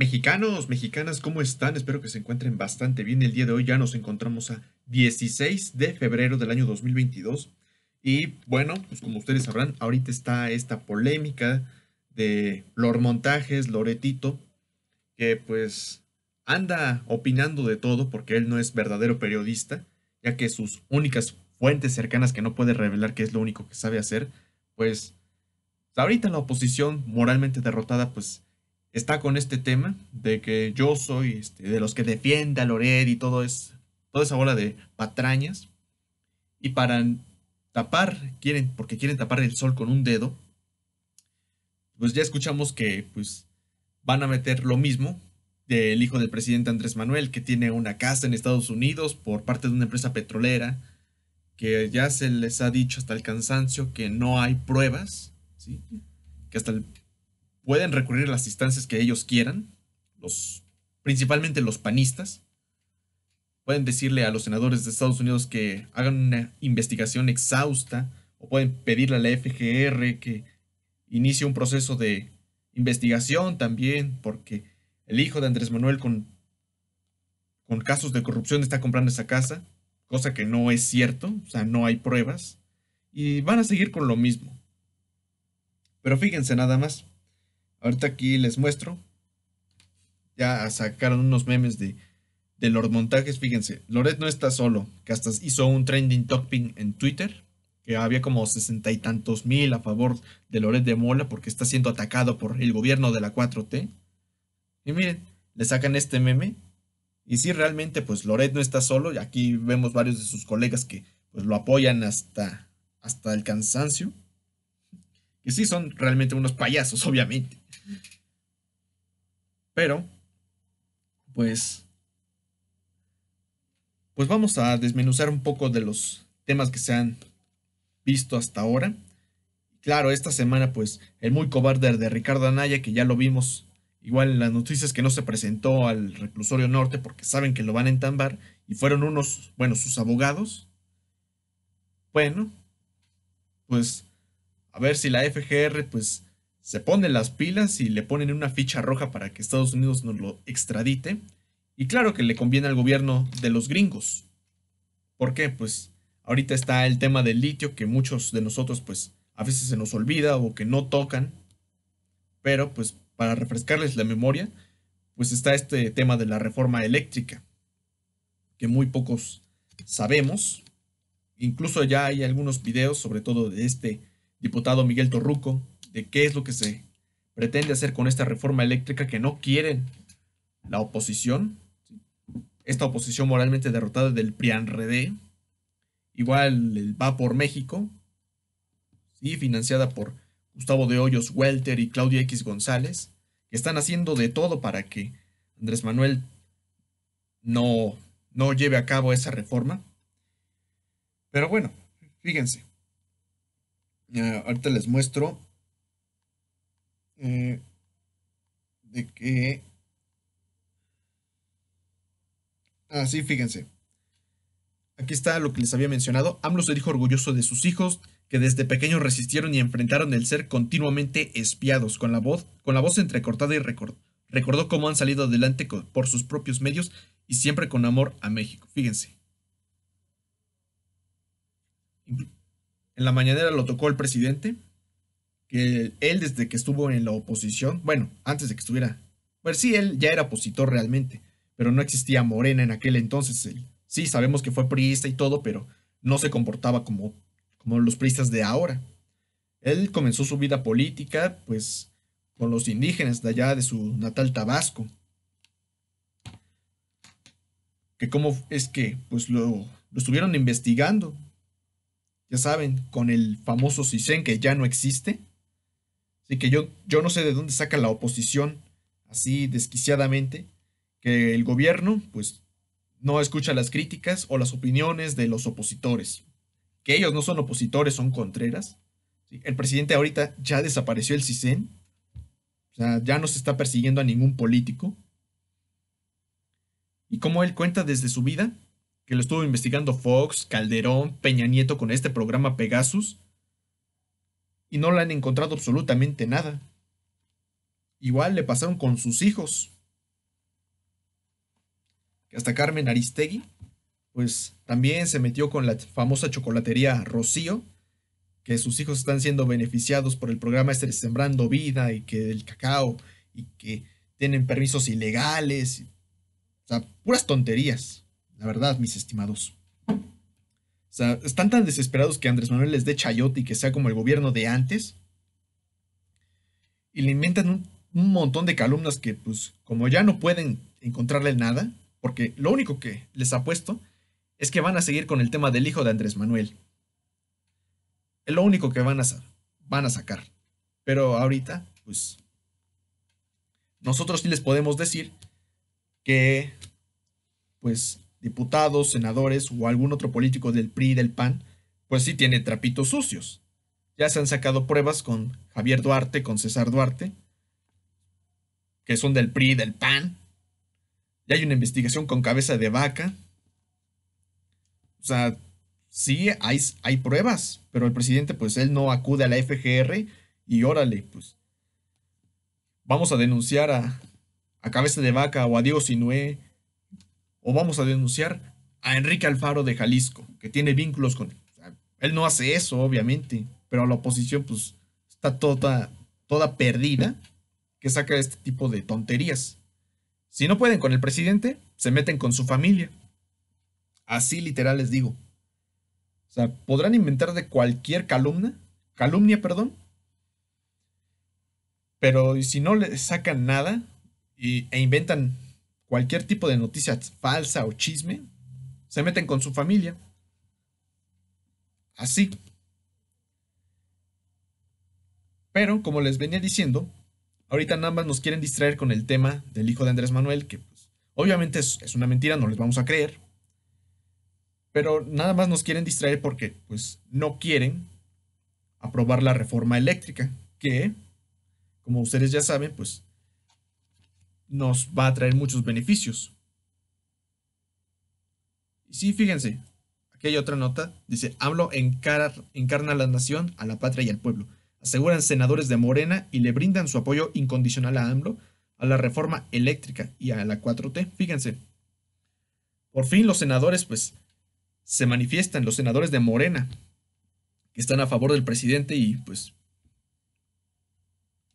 Mexicanos, mexicanas, ¿cómo están? Espero que se encuentren bastante bien. El día de hoy ya nos encontramos a 16 de febrero del año 2022. Y bueno, pues como ustedes sabrán, ahorita está esta polémica de Lor Montajes, Loretito, que pues anda opinando de todo porque él no es verdadero periodista, ya que sus únicas fuentes cercanas que no puede revelar que es lo único que sabe hacer, pues, pues ahorita la oposición moralmente derrotada pues está con este tema de que yo soy este, de los que defiende a Loret y todo es, toda esa bola de patrañas. Y para tapar, quieren, porque quieren tapar el sol con un dedo, pues ya escuchamos que pues, van a meter lo mismo del hijo del presidente Andrés Manuel, que tiene una casa en Estados Unidos por parte de una empresa petrolera, que ya se les ha dicho hasta el cansancio que no hay pruebas, ¿sí? que hasta el pueden recurrir a las instancias que ellos quieran, los, principalmente los panistas. Pueden decirle a los senadores de Estados Unidos que hagan una investigación exhausta o pueden pedirle a la FGR que inicie un proceso de investigación también porque el hijo de Andrés Manuel con, con casos de corrupción está comprando esa casa, cosa que no es cierto, o sea, no hay pruebas y van a seguir con lo mismo. Pero fíjense nada más, Ahorita aquí les muestro. Ya sacaron unos memes de, de los montajes. Fíjense, Loret no está solo, que hasta hizo un trending topic en Twitter, que había como sesenta y tantos mil a favor de Loret de Mola porque está siendo atacado por el gobierno de la 4T. Y miren, le sacan este meme. Y sí, realmente, pues Loret no está solo. Y aquí vemos varios de sus colegas que pues, lo apoyan hasta, hasta el cansancio sí, son realmente unos payasos, obviamente. Pero, pues, pues vamos a desmenuzar un poco de los temas que se han visto hasta ahora. Claro, esta semana, pues, el muy cobarde de Ricardo Anaya, que ya lo vimos igual en las noticias que no se presentó al reclusorio norte porque saben que lo van a entambar y fueron unos, bueno, sus abogados. Bueno, pues a ver si la FGR pues se pone las pilas y le ponen una ficha roja para que Estados Unidos nos lo extradite. Y claro que le conviene al gobierno de los gringos. ¿Por qué? Pues ahorita está el tema del litio que muchos de nosotros pues a veces se nos olvida o que no tocan. Pero pues para refrescarles la memoria, pues está este tema de la reforma eléctrica que muy pocos sabemos. Incluso ya hay algunos videos, sobre todo de este diputado Miguel Torruco, de qué es lo que se pretende hacer con esta reforma eléctrica que no quieren la oposición, esta oposición moralmente derrotada del Prianredé. igual el Va por México, y financiada por Gustavo de Hoyos Welter y Claudia X González, que están haciendo de todo para que Andrés Manuel no, no lleve a cabo esa reforma. Pero bueno, fíjense, ahorita les muestro eh, de que... Así, ah, fíjense. Aquí está lo que les había mencionado. AMLO se dijo orgulloso de sus hijos, que desde pequeños resistieron y enfrentaron el ser continuamente espiados, con la voz, con la voz entrecortada y recordó cómo han salido adelante por sus propios medios y siempre con amor a México. Fíjense. En la mañanera lo tocó el presidente, que él desde que estuvo en la oposición, bueno, antes de que estuviera, pues sí, él ya era opositor realmente, pero no existía Morena en aquel entonces. Sí, sabemos que fue priista y todo, pero no se comportaba como, como los priistas de ahora. Él comenzó su vida política, pues, con los indígenas de allá de su natal Tabasco. Que cómo es que, pues, lo, lo estuvieron investigando ya saben, con el famoso CISEN que ya no existe. Así que yo, yo no sé de dónde saca la oposición así desquiciadamente, que el gobierno pues no escucha las críticas o las opiniones de los opositores. Que ellos no son opositores, son contreras. El presidente ahorita ya desapareció el CISEN. O sea, ya no se está persiguiendo a ningún político. Y como él cuenta desde su vida, que lo estuvo investigando Fox, Calderón, Peña Nieto con este programa Pegasus, y no le han encontrado absolutamente nada. Igual le pasaron con sus hijos. Hasta Carmen Aristegui, pues también se metió con la famosa chocolatería Rocío, que sus hijos están siendo beneficiados por el programa este Sembrando Vida y que el cacao y que tienen permisos ilegales. O sea, puras tonterías. La verdad, mis estimados. O sea, están tan desesperados que Andrés Manuel les dé chayote y que sea como el gobierno de antes. Y le inventan un, montón de calumnas que, pues, como ya no pueden encontrarle nada, porque lo único que les ha puesto es que van a seguir con el tema del hijo de Andrés Manuel. Es lo único que van a, van a sacar. Pero ahorita, pues, nosotros sí les podemos decir que, pues, diputados, senadores o algún otro político del PRI y del PAN, pues sí tiene trapitos sucios. Ya se han sacado pruebas con Javier Duarte, con César Duarte, que son del PRI y del PAN. Ya hay una investigación con cabeza de vaca. O sea, sí hay, hay pruebas, pero el presidente, pues él no acude a la FGR y órale, pues vamos a denunciar a, a cabeza de vaca o a Diego Sinué o vamos a denunciar a Enrique Alfaro de Jalisco, que tiene vínculos con él. él no hace eso, obviamente, pero la oposición pues está toda, toda perdida que saca este tipo de tonterías. Si no pueden con el presidente, se meten con su familia. Así literal les digo. O sea, podrán inventar de cualquier calumnia, calumnia, perdón. Pero si no le sacan nada e inventan cualquier tipo de noticia falsa o chisme, se meten con su familia. Así. Pero, como les venía diciendo, ahorita nada más nos quieren distraer con el tema del hijo de Andrés Manuel, que pues, obviamente es, es una mentira, no les vamos a creer. Pero nada más nos quieren distraer porque pues, no quieren aprobar la reforma eléctrica, que, como ustedes ya saben, pues nos va a traer muchos beneficios. Y sí, fíjense, aquí hay otra nota, dice, AMLO encarna a la nación, a la patria y al pueblo. Aseguran senadores de Morena y le brindan su apoyo incondicional a AMLO, a la reforma eléctrica y a la 4T. Fíjense, por fin los senadores, pues, se manifiestan, los senadores de Morena, que están a favor del presidente y pues,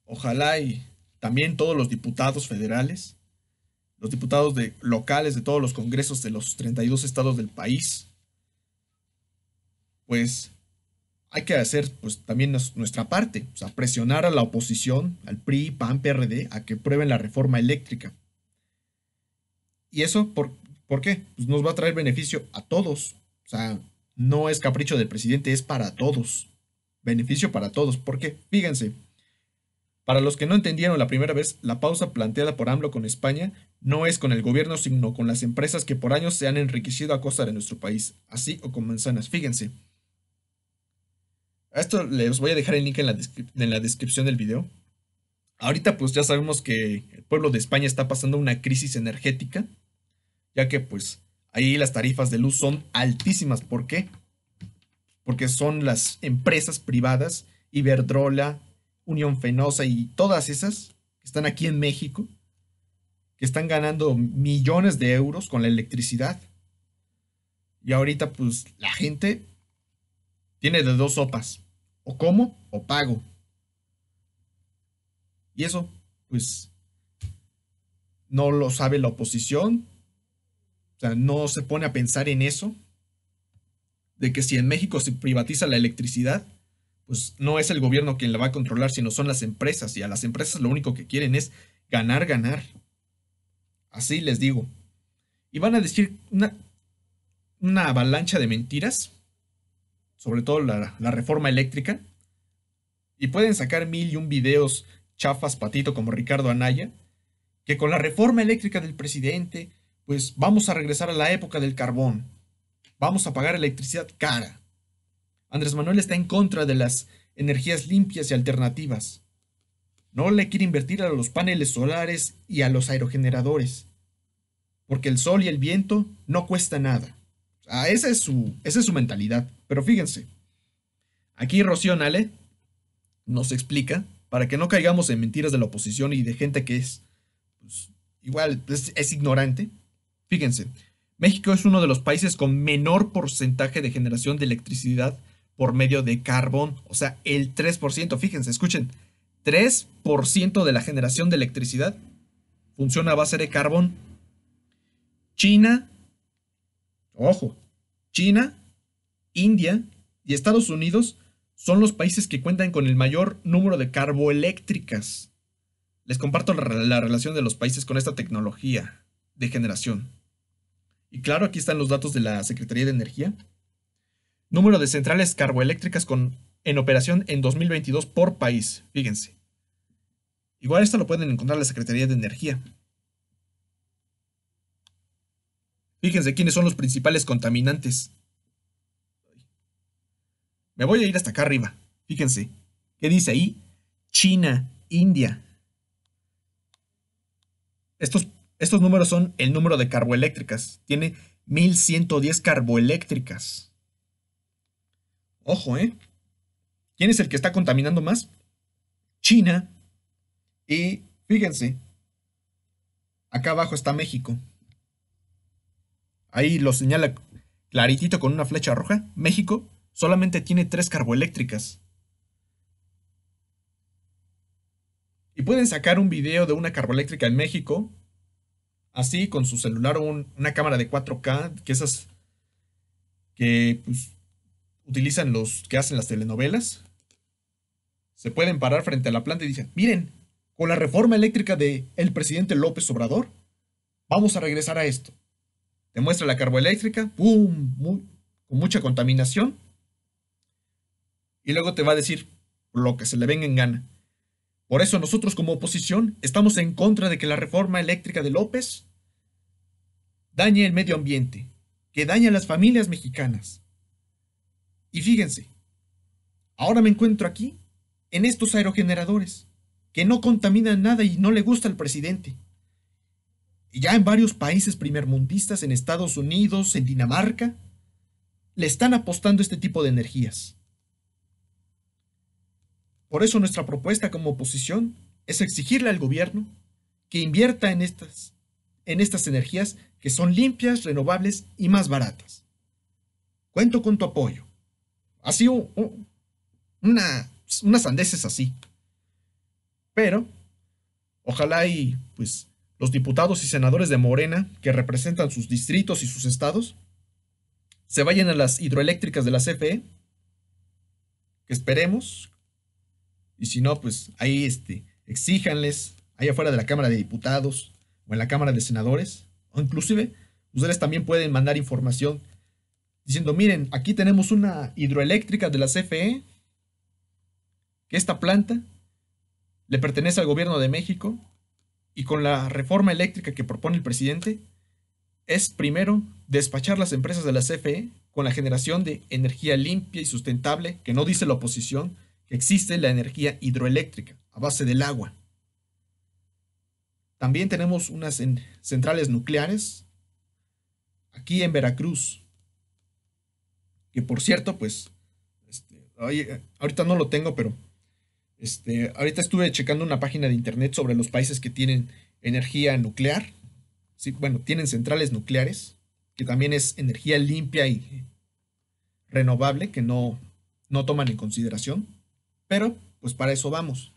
ojalá y también todos los diputados federales, los diputados de, locales de todos los congresos de los 32 estados del país, pues hay que hacer pues también nuestra parte, o sea, presionar a la oposición, al PRI, PAN, PRD, a que prueben la reforma eléctrica. ¿Y eso por, por qué? Pues nos va a traer beneficio a todos. O sea, no es capricho del presidente, es para todos. Beneficio para todos. Porque, fíjense, para los que no entendieron la primera vez, la pausa planteada por AMLO con España no es con el gobierno, sino con las empresas que por años se han enriquecido a costa de nuestro país, así o con manzanas, fíjense. A esto les voy a dejar el link en la, en la descripción del video. Ahorita pues ya sabemos que el pueblo de España está pasando una crisis energética, ya que pues ahí las tarifas de luz son altísimas. ¿Por qué? Porque son las empresas privadas, Iberdrola, Unión Fenosa y todas esas que están aquí en México, que están ganando millones de euros con la electricidad. Y ahorita pues la gente tiene de dos sopas, o como o pago. Y eso pues no lo sabe la oposición, o sea, no se pone a pensar en eso, de que si en México se privatiza la electricidad, pues no es el gobierno quien la va a controlar, sino son las empresas. Y a las empresas lo único que quieren es ganar, ganar. Así les digo. Y van a decir una, avalancha de mentiras, sobre todo la, la reforma eléctrica. Y pueden sacar mil y un videos chafas patito como Ricardo Anaya, que con la reforma eléctrica del presidente, pues vamos a regresar a la época del carbón. Vamos a pagar electricidad cara. Andrés Manuel está en contra de las energías limpias y alternativas. No le quiere invertir a los paneles solares y a los aerogeneradores, porque el sol y el viento no cuesta nada. esa, es su, mentalidad. Pero fíjense, aquí Rocío Nale nos explica, para que no caigamos en mentiras de la oposición y de gente que es, pues, igual, es ignorante. Fíjense, México es uno de los países con menor porcentaje de generación de electricidad por medio de carbón, o sea, el 3%, fíjense, escuchen, 3% de la generación de electricidad funciona a base de carbón. China, ojo, China, India y Estados Unidos son los países que cuentan con el mayor número de carboeléctricas. Les comparto la, relación de los países con esta tecnología de generación. Y claro, aquí están los datos de la Secretaría de Energía Número de centrales carboeléctricas con, en operación en 2022 por país. Fíjense. Igual esto lo pueden encontrar en la Secretaría de Energía. Fíjense quiénes son los principales contaminantes. Me voy a ir hasta acá arriba. Fíjense. ¿Qué dice ahí? China, India. Estos, estos números son el número de carboeléctricas. Tiene 1110 carboeléctricas. Ojo, ¿eh? ¿Quién es el que está contaminando más? China. Y fíjense, acá abajo está México. Ahí lo señala claritito con una flecha roja. México solamente tiene tres carboeléctricas. Y pueden sacar un video de una carboeléctrica en México, así con su celular o una cámara de 4K, que esas que pues, utilizan los que hacen las telenovelas, se pueden parar frente a la planta y dicen, miren, con la reforma eléctrica del presidente López Obrador, vamos a regresar a esto. Te muestra la carboeléctrica, ¡pum! con mucha contaminación. Y luego te va a decir lo que se le venga en gana. Por eso nosotros como oposición estamos en contra de que la reforma eléctrica de López dañe el medio ambiente, que dañe a las familias mexicanas, y fíjense, ahora me encuentro aquí, en estos aerogeneradores, que no contaminan nada y no le gusta al presidente. Y ya en varios países primermundistas, en Estados Unidos, en Dinamarca, le están apostando este tipo de energías. Por eso nuestra propuesta como oposición es exigirle al gobierno que invierta en estas, en estas energías que son limpias, renovables y más baratas. Cuento con tu apoyo. Así, una, unas sandeces así. Pero, ojalá y pues los diputados y senadores de Morena, que representan sus distritos y sus estados, se vayan a las hidroeléctricas de la CFE, que esperemos, y si no, pues ahí este, exíjanles, ahí afuera de la Cámara de Diputados o en la Cámara de Senadores, o inclusive ustedes también pueden mandar información diciendo, miren, aquí tenemos una hidroeléctrica de la CFE, que esta planta le pertenece al gobierno de México y con la reforma eléctrica que propone el presidente, es primero despachar las empresas de la CFE con la generación de energía limpia y sustentable, que no dice la oposición, que existe la energía hidroeléctrica a base del agua. También tenemos unas centrales nucleares aquí en Veracruz, que por cierto, pues, este, eh, ahorita no lo tengo, pero este, ahorita estuve checando una página de internet sobre los países que tienen energía nuclear. Sí, bueno, tienen centrales nucleares, que también es energía limpia y renovable, que no, no toman en consideración. Pero, pues para eso vamos.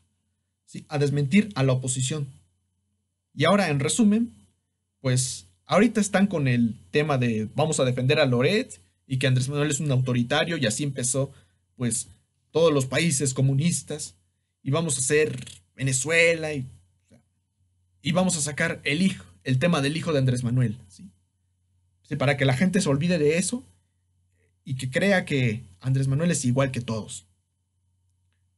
A desmentir a la oposición. Y ahora, en resumen, pues ahorita están con el tema de vamos a defender a Loret y que Andrés Manuel es un autoritario y así empezó pues todos los países comunistas y vamos a hacer Venezuela y, vamos a sacar el hijo, el tema del hijo de Andrés Manuel, Para que la gente se olvide de eso y que crea que Andrés Manuel es igual que todos.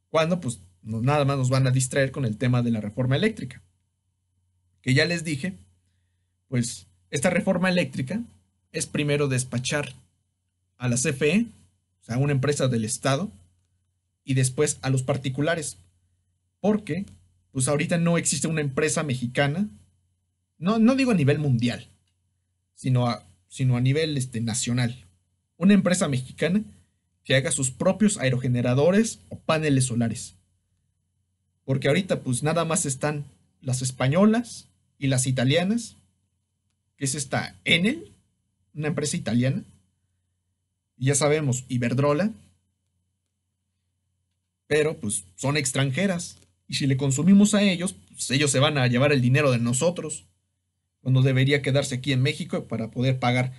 Cuando pues nada más nos van a distraer con el tema de la reforma eléctrica. Que ya les dije, pues esta reforma eléctrica es primero despachar a la CFE, o sea, una empresa del Estado, y después a los particulares. Porque, pues ahorita no existe una empresa mexicana, no, no digo a nivel mundial, sino a, sino a nivel este, nacional. Una empresa mexicana que haga sus propios aerogeneradores o paneles solares. Porque ahorita pues nada más están las españolas y las italianas, que es esta Enel, una empresa italiana, ya sabemos, Iberdrola, pero pues son extranjeras. Y si le consumimos a ellos, pues ellos se van a llevar el dinero de nosotros, cuando debería quedarse aquí en México para poder pagar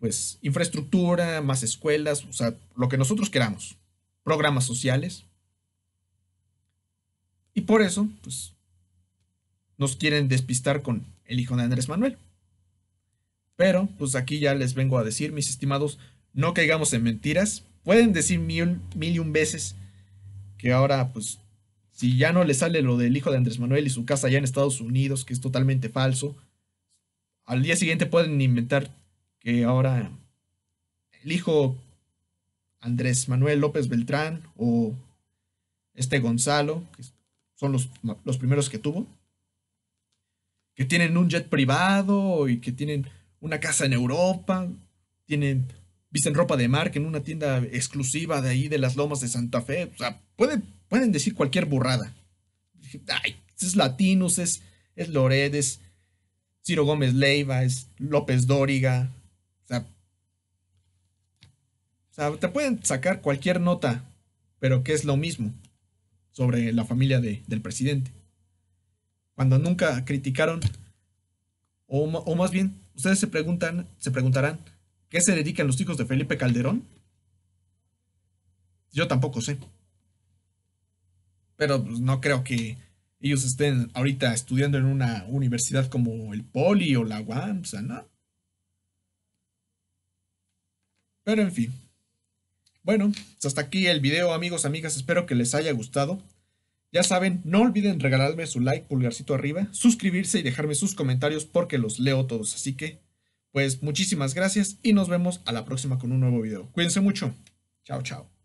pues infraestructura, más escuelas, o sea, lo que nosotros queramos, programas sociales. Y por eso, pues, nos quieren despistar con el hijo de Andrés Manuel. Pero, pues aquí ya les vengo a decir, mis estimados, no caigamos en mentiras. Pueden decir mil, mil y un veces que ahora, pues, si ya no le sale lo del hijo de Andrés Manuel y su casa allá en Estados Unidos, que es totalmente falso, al día siguiente pueden inventar que ahora el hijo Andrés Manuel López Beltrán o este Gonzalo, que son los, los primeros que tuvo, que tienen un jet privado y que tienen una casa en Europa, tienen visten ropa de marca en una tienda exclusiva de ahí de las lomas de Santa Fe. O sea, pueden, pueden decir cualquier burrada. Ay, es Latinos, es, es Lored, es Ciro Gómez Leiva, es López Dóriga. O sea, o sea, te pueden sacar cualquier nota, pero que es lo mismo sobre la familia del presidente. Cuando nunca criticaron, o, o más bien, ustedes se preguntan, se preguntarán, qué se dedican los hijos de Felipe Calderón? Yo tampoco sé. Pero pues, no creo que ellos estén ahorita estudiando en una universidad como el Poli o la UAM, ¿no? Pero en fin. Bueno, pues, hasta aquí el video, amigos, amigas. Espero que les haya gustado. Ya saben, no olviden regalarme su like, pulgarcito arriba, suscribirse y dejarme sus comentarios porque los leo todos. Así que pues muchísimas gracias y nos vemos a la próxima con un nuevo video. Cuídense mucho. Chao, chao.